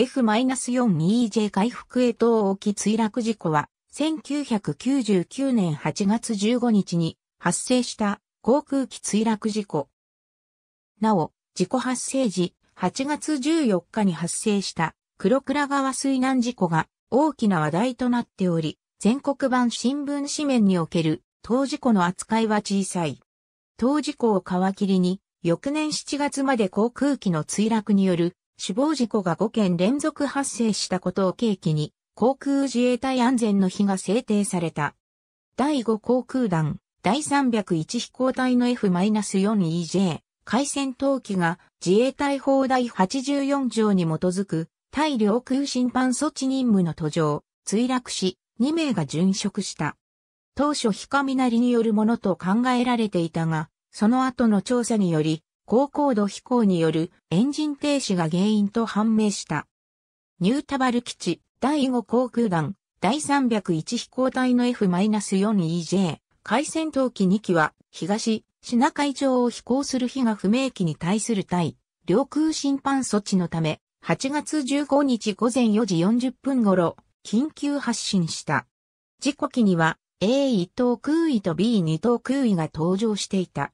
F-4EJ 回復へ等沖墜落事故は、1999年8月15日に発生した航空機墜落事故。なお、事故発生時、8月14日に発生した黒倉川水難事故が大きな話題となっており、全国版新聞紙面における当事故の扱いは小さい。当事故を皮切りに、翌年7月まで航空機の墜落による死亡事故が5件連続発生したことを契機に、航空自衛隊安全の日が制定された。第5航空団、第301飛行隊の F-4EJ、海戦闘機が自衛隊法第84条に基づく、対領空侵犯措置任務の途上、墜落し、2名が殉職した。当初、日雷によるものと考えられていたが、その後の調査により、高高度飛行によるエンジン停止が原因と判明した。ニュータバル基地第5航空団第301飛行隊の F-4EJ 海戦闘機2機は東シナ海上を飛行する日が不明機に対する対領空侵犯措置のため8月15日午前4時40分頃緊急発進した。事故機には A1 等空位と B2 等空位が登場していた。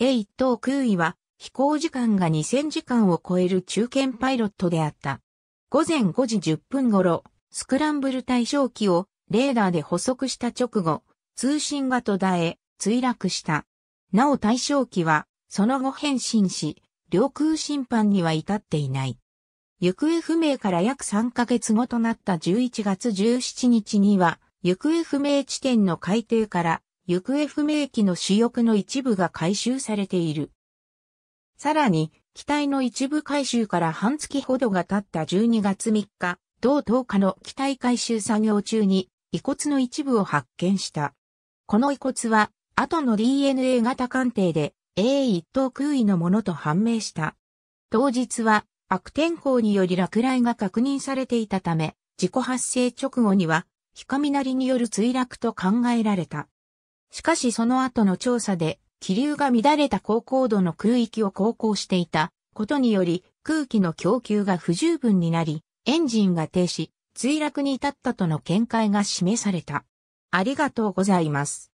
A1 等空位は飛行時間が2000時間を超える中堅パイロットであった。午前5時10分頃、スクランブル対象機をレーダーで捕捉した直後、通信が途絶え、墜落した。なお対象機は、その後変身し、領空侵犯には至っていない。行方不明から約3ヶ月後となった11月17日には、行方不明地点の海底から、行方不明機の主翼の一部が回収されている。さらに、機体の一部回収から半月ほどが経った12月3日、同10日の機体回収作業中に遺骨の一部を発見した。この遺骨は、後の DNA 型鑑定で A1 等空位のものと判明した。当日は悪天候により落雷が確認されていたため、事故発生直後には、ひかみなりによる墜落と考えられた。しかしその後の調査で、気流が乱れた高高度の空域を航行していたことにより空気の供給が不十分になり、エンジンが停止、墜落に至ったとの見解が示された。ありがとうございます。